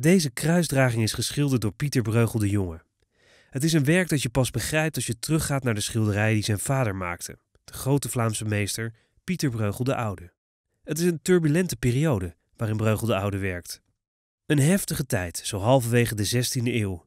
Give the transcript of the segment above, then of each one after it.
Deze kruisdraging is geschilderd door Pieter Breugel de Jonge. Het is een werk dat je pas begrijpt als je teruggaat naar de schilderij die zijn vader maakte, de grote Vlaamse meester Pieter Breugel de Oude. Het is een turbulente periode waarin Breugel de Oude werkt. Een heftige tijd, zo halverwege de 16e eeuw,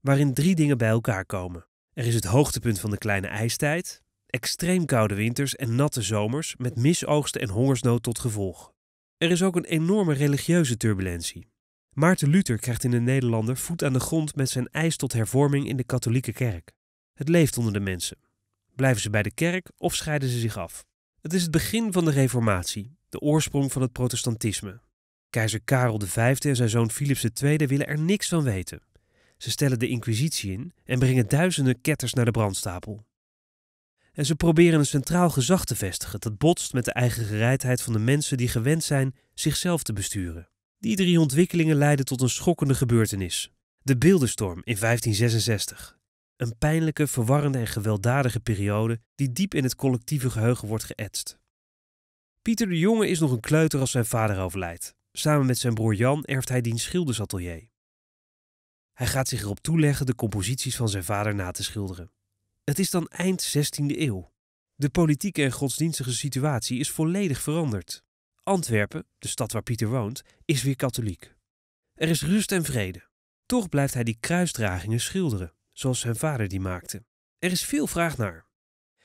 waarin drie dingen bij elkaar komen. Er is het hoogtepunt van de kleine ijstijd, extreem koude winters en natte zomers met misoogsten en hongersnood tot gevolg. Er is ook een enorme religieuze turbulentie. Maarten Luther krijgt in de Nederlander voet aan de grond met zijn eis tot hervorming in de katholieke kerk. Het leeft onder de mensen. Blijven ze bij de kerk of scheiden ze zich af? Het is het begin van de Reformatie, de oorsprong van het protestantisme. Keizer Karel V en zijn zoon Philips II willen er niks van weten. Ze stellen de Inquisitie in en brengen duizenden ketters naar de brandstapel. En ze proberen een centraal gezag te vestigen dat botst met de eigen gereidheid van de mensen die gewend zijn zichzelf te besturen. Die drie ontwikkelingen leiden tot een schokkende gebeurtenis. De beeldenstorm in 1566. Een pijnlijke, verwarrende en gewelddadige periode die diep in het collectieve geheugen wordt geëtst. Pieter de Jonge is nog een kleuter als zijn vader overlijdt. Samen met zijn broer Jan erft hij diens schildersatelier. Hij gaat zich erop toeleggen de composities van zijn vader na te schilderen. Het is dan eind 16e eeuw. De politieke en godsdienstige situatie is volledig veranderd. Antwerpen, de stad waar Pieter woont, is weer katholiek. Er is rust en vrede. Toch blijft hij die kruisdragingen schilderen, zoals zijn vader die maakte. Er is veel vraag naar.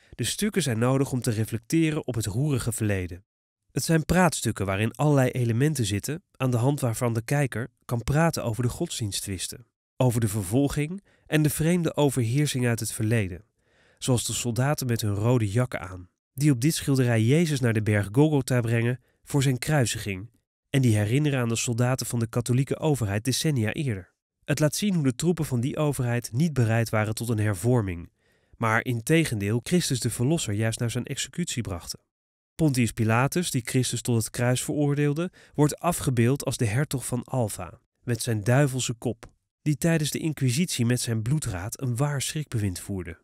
De stukken zijn nodig om te reflecteren op het roerige verleden. Het zijn praatstukken waarin allerlei elementen zitten, aan de hand waarvan de kijker kan praten over de godsdienstwisten, over de vervolging en de vreemde overheersing uit het verleden, zoals de soldaten met hun rode jakken aan, die op dit schilderij Jezus naar de berg Golgotha brengen voor zijn kruisiging en die herinneren aan de soldaten van de katholieke overheid decennia eerder. Het laat zien hoe de troepen van die overheid niet bereid waren tot een hervorming, maar integendeel Christus de Verlosser juist naar zijn executie brachten. Pontius Pilatus, die Christus tot het kruis veroordeelde, wordt afgebeeld als de hertog van Alfa, met zijn duivelse kop, die tijdens de Inquisitie met zijn bloedraad een waar schrikbewind voerde.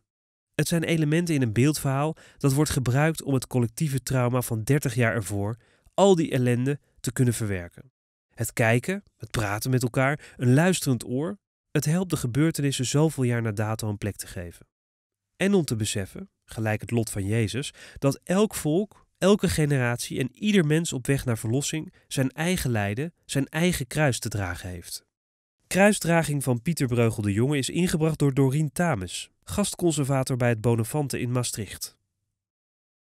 Het zijn elementen in een beeldverhaal dat wordt gebruikt om het collectieve trauma van 30 jaar ervoor al die ellende te kunnen verwerken. Het kijken, het praten met elkaar, een luisterend oor, het helpt de gebeurtenissen zoveel jaar na dato een plek te geven. En om te beseffen, gelijk het lot van Jezus, dat elk volk, elke generatie en ieder mens op weg naar verlossing zijn eigen lijden, zijn eigen kruis te dragen heeft. Kruisdraging van Pieter Breugel de Jonge is ingebracht door Dorien Tames, gastconservator bij het Bonafante in Maastricht.